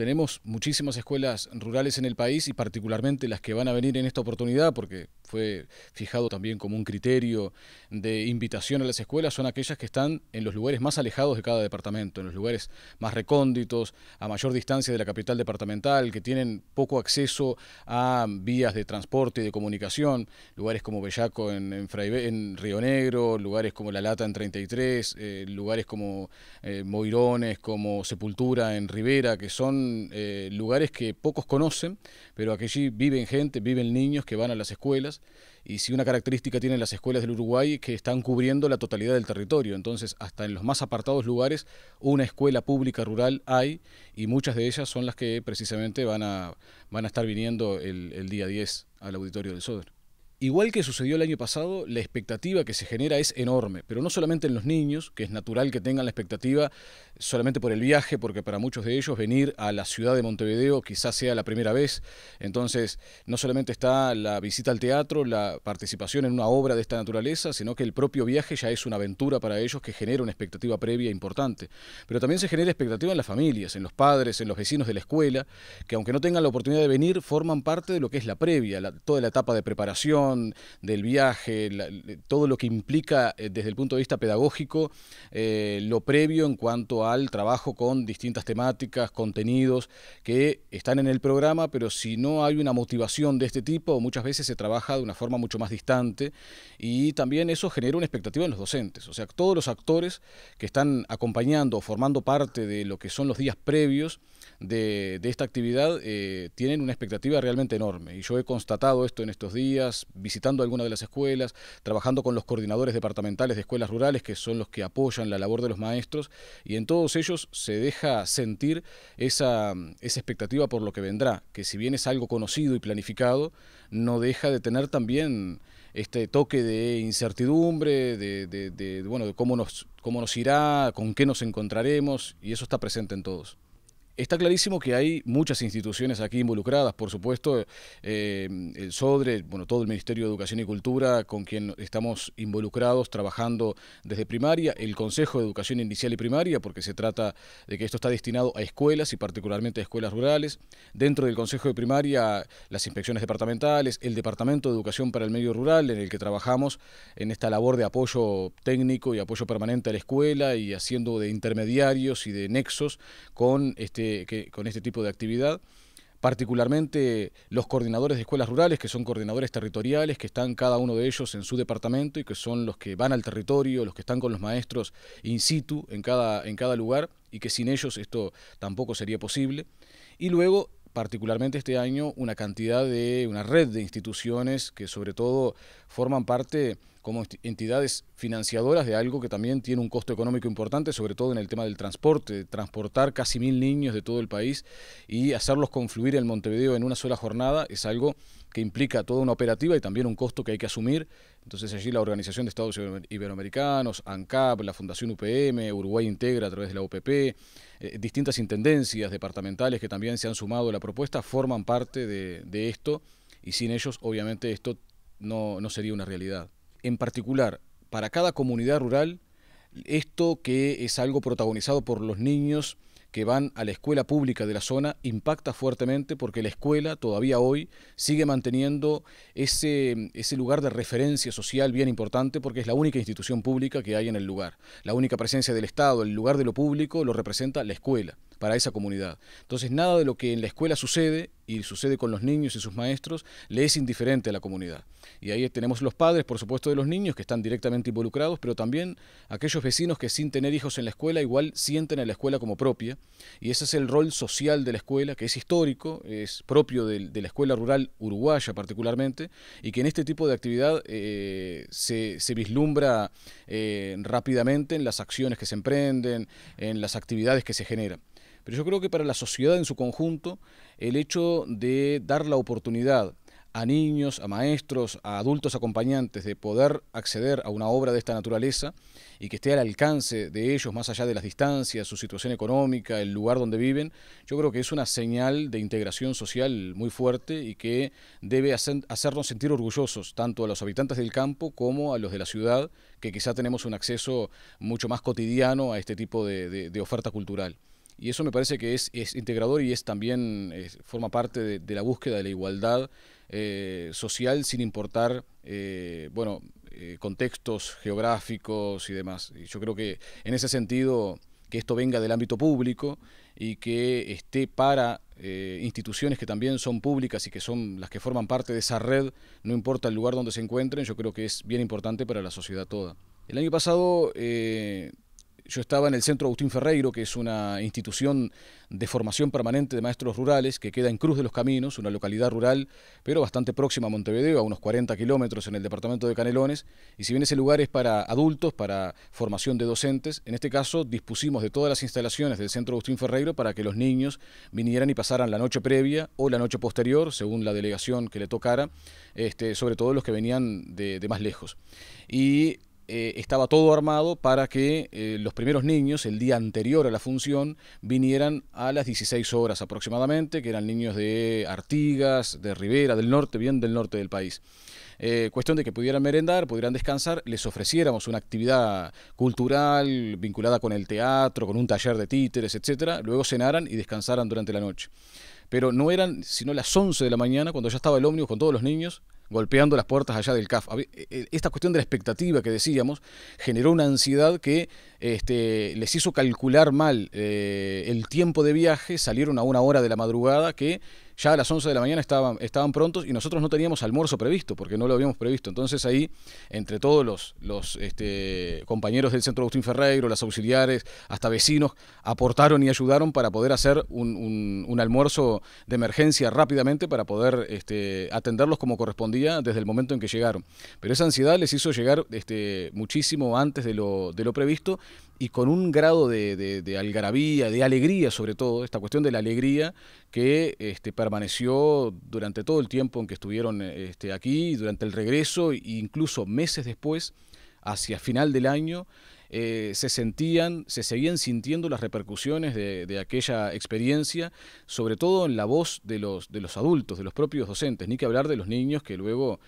tenemos muchísimas escuelas rurales en el país y particularmente las que van a venir en esta oportunidad, porque fue fijado también como un criterio de invitación a las escuelas, son aquellas que están en los lugares más alejados de cada departamento, en los lugares más recónditos, a mayor distancia de la capital departamental, que tienen poco acceso a vías de transporte y de comunicación, lugares como Bellaco en, en, Río Negro, lugares como La Lata en 33, eh, lugares como eh, Moirones, como Sepultura en Rivera, que son eh, lugares que pocos conocen, pero aquí allí viven gente, viven niños que van a las escuelas y si una característica tienen las escuelas del Uruguay que están cubriendo la totalidad del territorio. Entonces, hasta en los más apartados lugares, una escuela pública rural hay y muchas de ellas son las que precisamente van a, van a estar viniendo el, el día 10 al auditorio del Soder. Igual que sucedió el año pasado, la expectativa que se genera es enorme, pero no solamente en los niños, que es natural que tengan la expectativa solamente por el viaje, porque para muchos de ellos venir a la ciudad de Montevideo quizás sea la primera vez. Entonces, no solamente está la visita al teatro, la participación en una obra de esta naturaleza, sino que el propio viaje ya es una aventura para ellos que genera una expectativa previa importante. Pero también se genera expectativa en las familias, en los padres, en los vecinos de la escuela, que aunque no tengan la oportunidad de venir, forman parte de lo que es la previa, toda la etapa de preparación del viaje, todo lo que implica eh, desde el punto de vista pedagógico, eh, lo previo en cuanto al trabajo con distintas temáticas, contenidos que están en el programa, pero si no hay una motivación de este tipo, muchas veces se trabaja de una forma mucho más distante y también eso genera una expectativa en los docentes. O sea, todos los actores que están acompañando o formando parte de lo que son los días previos, de, esta actividad eh, tienen una expectativa realmente enorme. Y yo he constatado esto en estos días, visitando algunas de las escuelas, trabajando con los coordinadores departamentales de escuelas rurales, que son los que apoyan la labor de los maestros, y en todos ellos se deja sentir esa, expectativa por lo que vendrá, que si bien es algo conocido y planificado, no deja de tener también este toque de incertidumbre, de, bueno, cómo nos irá, con qué nos encontraremos, y eso está presente en todos. Está clarísimo que hay muchas instituciones aquí involucradas, por supuesto, eh, el SODRE, bueno, todo el Ministerio de Educación y Cultura, con quien estamos involucrados trabajando desde primaria, el Consejo de Educación Inicial y Primaria, porque se trata de que esto está destinado a escuelas y particularmente a escuelas rurales, dentro del Consejo de Primaria, las inspecciones departamentales, el Departamento de Educación para el Medio Rural, en el que trabajamos en esta labor de apoyo técnico y apoyo permanente a la escuela y haciendo de intermediarios y de nexos con este con este tipo de actividad particularmente los coordinadores de escuelas rurales, que son coordinadores territoriales, que están cada uno de ellos en su departamento y que son los que van al territorio, los que están con los maestros in situ en cada, en cada lugar y que sin ellos esto tampoco sería posible. Y luego particularmente este año, una cantidad de, una red de instituciones que sobre todo forman parte como entidades financiadoras de algo que también tiene un costo económico importante, sobre todo en el tema del transporte, transportar casi mil niños de todo el país y hacerlos confluir en Montevideo en una sola jornada es algo que implica toda una operativa y también un costo que hay que asumir. Entonces allí la Organización de Estados Iberoamericanos, ANCAP, la Fundación UPM, Uruguay Integra a través de la OPP, eh, distintas intendencias departamentales que también se han sumado a la propuesta forman parte de, esto y sin ellos obviamente esto no sería una realidad en particular para cada comunidad rural, esto que es algo protagonizado por los niños que van a la escuela pública de la zona impacta fuertemente porque la escuela todavía hoy sigue manteniendo ese, ese lugar de referencia social bien importante porque es la única institución pública que hay en el lugar. La única presencia del Estado, el lugar de lo público, lo representa la escuela para esa comunidad. Entonces, nada de lo que en la escuela sucede y sucede con los niños y sus maestros le es indiferente a la comunidad. Y ahí tenemos los padres, por supuesto, de los niños que están directamente involucrados, pero también aquellos vecinos que sin tener hijos en la escuela igual sienten a la escuela como propia. Y ese es el rol social de la escuela, que es histórico, es propio de, la escuela rural uruguaya particularmente, y que en este tipo de actividad eh, se, vislumbra eh, rápidamente en las acciones que se emprenden, en las actividades que se generan. Pero yo creo que para la sociedad en su conjunto, el hecho de dar la oportunidad a niños, a maestros, a adultos acompañantes de poder acceder a una obra de esta naturaleza y que esté al alcance de ellos, más allá de las distancias, su situación económica, el lugar donde viven, yo creo que es una señal de integración social muy fuerte y que debe hacernos sentir orgullosos tanto a los habitantes del campo como a los de la ciudad, que quizá tenemos un acceso mucho más cotidiano a este tipo de oferta cultural. Y eso me parece que es, integrador y es también forma parte de, la búsqueda de la igualdad eh, social sin importar, eh, bueno, eh, contextos geográficos y demás. Y yo creo que en ese sentido que esto venga del ámbito público y que esté para instituciones que también son públicas y que son las que forman parte de esa red, no importa el lugar donde se encuentren, yo creo que es bien importante para la sociedad toda. El año pasado yo estaba en el Centro Agustín Ferreiro, que es una institución de formación permanente de maestros rurales que queda en Cruz de los Caminos, una localidad rural, pero bastante próxima a Montevideo, a unos 40 kilómetros en el departamento de Canelones. Y si bien ese lugar es para adultos, para formación de docentes, en este caso dispusimos de todas las instalaciones del Centro Agustín Ferreiro para que los niños vinieran y pasaran la noche previa o la noche posterior, según la delegación que le tocara, este, sobre todo los que venían de, de más lejos. Y eh, estaba todo armado para que eh, los primeros niños, el día anterior a la función, vinieran a las 16 horas aproximadamente, que eran niños de Artigas, de Rivera, del norte, bien del norte del país. Eh, cuestión de que pudieran merendar, pudieran descansar, les ofreciéramos una actividad cultural vinculada con el teatro, con un taller de títeres, etcétera, luego cenaran y descansaran durante la noche. Pero no eran sino las 11 de la mañana, cuando ya estaba el ómnibus con todos los niños, golpeando las puertas allá del CAF. Eh, eh, esta cuestión de la expectativa que decíamos generó una ansiedad que este, les hizo calcular mal eh, el tiempo de viaje, salieron a una hora de la madrugada que ya a las 11 de la mañana estaban, estaban prontos y nosotros no teníamos almuerzo previsto, porque no lo habíamos previsto. Entonces ahí, entre todos los, este, compañeros del Centro Agustín Ferreiro, las auxiliares, hasta vecinos, aportaron y ayudaron para poder hacer un, almuerzo de emergencia rápidamente para poder este, atenderlos como correspondía desde el momento en que llegaron. Pero esa ansiedad les hizo llegar este, muchísimo antes de lo, de lo previsto y con un grado de, algarabía, de alegría sobre todo, esta cuestión de la alegría que este, permaneció durante todo el tiempo en que estuvieron este, aquí, durante el regreso e incluso meses después, hacia final del año, eh, se sentían, se seguían sintiendo las repercusiones de, de, aquella experiencia, sobre todo en la voz de los, de los adultos, de los propios docentes, ni que hablar de los niños que luego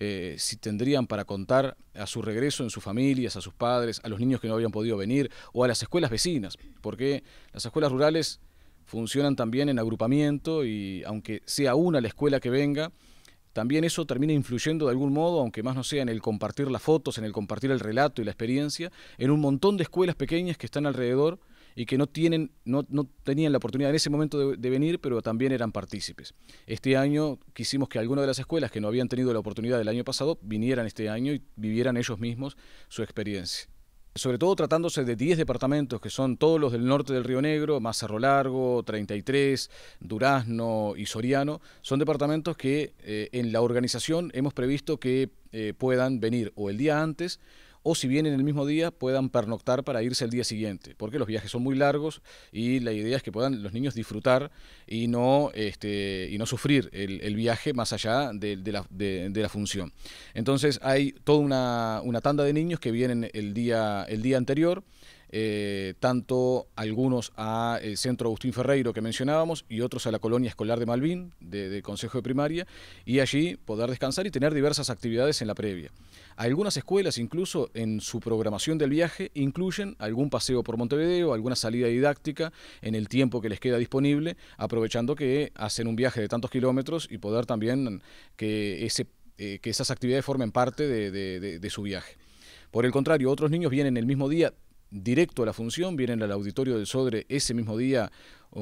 eh, si tendrían para contar a su regreso en sus familias, a sus padres, a los niños que no habían podido venir o a las escuelas vecinas, porque las escuelas rurales funcionan también en agrupamiento y aunque sea una la escuela que venga, también eso termina influyendo de algún modo, aunque más no sea en el compartir las fotos, en el compartir el relato y la experiencia, en un montón de escuelas pequeñas que están alrededor y que no, tienen, no, tenían la oportunidad en ese momento de, venir, pero también eran partícipes. Este año quisimos que algunas de las escuelas que no habían tenido la oportunidad del año pasado vinieran este año y vivieran ellos mismos su experiencia. Sobre todo tratándose de 10 departamentos que son todos los del norte del Río Negro, más Largo, 33, Durazno y Soriano, son departamentos que eh, en la organización hemos previsto que eh, puedan venir o el día antes o si vienen el mismo día puedan pernoctar para irse el día siguiente, porque los viajes son muy largos y la idea es que puedan los niños disfrutar y no, este, y no sufrir el, viaje más allá de, la, la, función. Entonces hay toda una, una tanda de niños que vienen el día, el día anterior. Eh, tanto algunos a eh, Centro Agustín Ferreiro que mencionábamos y otros a la Colonia Escolar de Malvin, del de Consejo de Primaria, y allí poder descansar y tener diversas actividades en la previa. Algunas escuelas incluso en su programación del viaje incluyen algún paseo por Montevideo, alguna salida didáctica en el tiempo que les queda disponible, aprovechando que hacen un viaje de tantos kilómetros y poder también que, ese, eh, que esas actividades formen parte de su viaje. Por el contrario, otros niños vienen el mismo día directo a la función, vienen al auditorio del Sodre ese mismo día,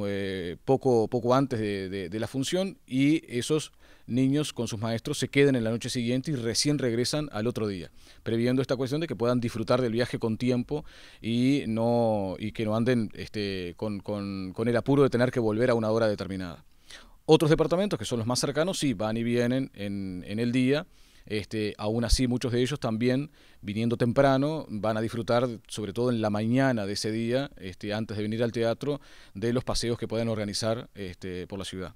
eh, poco, poco antes de, la función, y esos niños con sus maestros se quedan en la noche siguiente y recién regresan al otro día, previendo esta cuestión de que puedan disfrutar del viaje con tiempo y, no, y que no anden este, con, con, el apuro de tener que volver a una hora determinada. Otros departamentos, que son los más cercanos, sí, van y vienen en, en el día este, aún así, muchos de ellos también, viniendo temprano, van a disfrutar, sobre todo en la mañana de ese día, este, antes de venir al teatro, de los paseos que pueden organizar este, por la ciudad.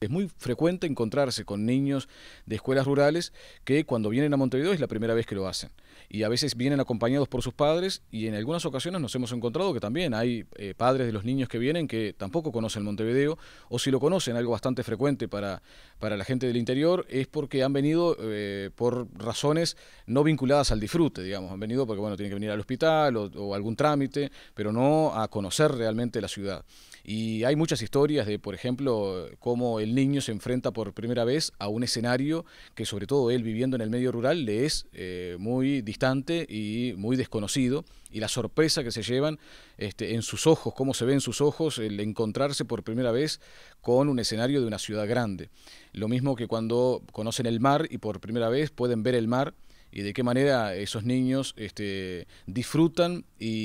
Es muy frecuente encontrarse con niños de escuelas rurales que cuando vienen a Montevideo es la primera vez que lo hacen. Y a veces vienen acompañados por sus padres y en algunas ocasiones nos hemos encontrado que también hay eh, padres de los niños que vienen que tampoco conocen Montevideo o si lo conocen, algo bastante frecuente para, la gente del interior, es porque han venido eh, por razones no vinculadas al disfrute, digamos. Han venido porque, bueno, tienen que venir al hospital o algún trámite, pero no a conocer realmente la ciudad. Y hay muchas historias de, por ejemplo, cómo el niño se enfrenta por primera vez a un escenario que sobre todo él viviendo en el medio rural le es eh, muy distante y muy desconocido. Y la sorpresa que se llevan este, en sus ojos, cómo se ven en sus ojos el encontrarse por primera vez con un escenario de una ciudad grande. Lo mismo que cuando conocen el mar y por primera vez pueden ver el mar y de qué manera esos niños este, disfrutan y,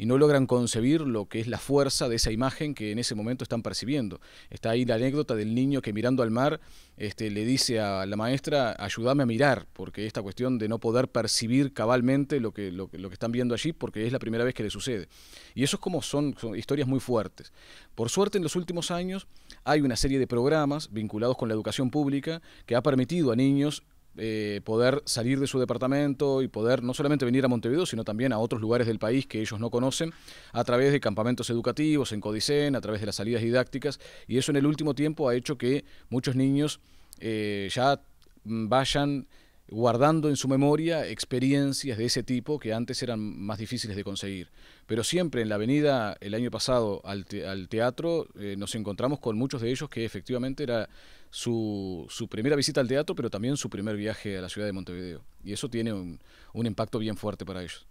no logran concebir lo que es la fuerza de esa imagen que en ese momento están percibiendo. Está ahí la anécdota del niño que mirando al mar este, le dice a la maestra, ayúdame a mirar, porque esta cuestión de no poder percibir cabalmente lo que, lo, que están viendo allí, porque es la primera vez que le sucede. Y eso es como son historias muy fuertes. Por suerte, en los últimos años hay una serie de programas vinculados con la educación pública que ha permitido a niños eh, poder salir de su departamento y poder no solamente venir a Montevideo, sino también a otros lugares del país que ellos no conocen, a través de campamentos educativos en Codicen, a través de las salidas didácticas, y eso en el último tiempo ha hecho que muchos niños eh, ya mm, vayan guardando en su memoria experiencias de ese tipo que antes eran más difíciles de conseguir. Pero siempre en la avenida, el año pasado, al, teatro, eh, nos encontramos con muchos de ellos que efectivamente era su, primera visita al teatro, pero también su primer viaje a la ciudad de Montevideo. Y eso tiene un impacto bien fuerte para ellos.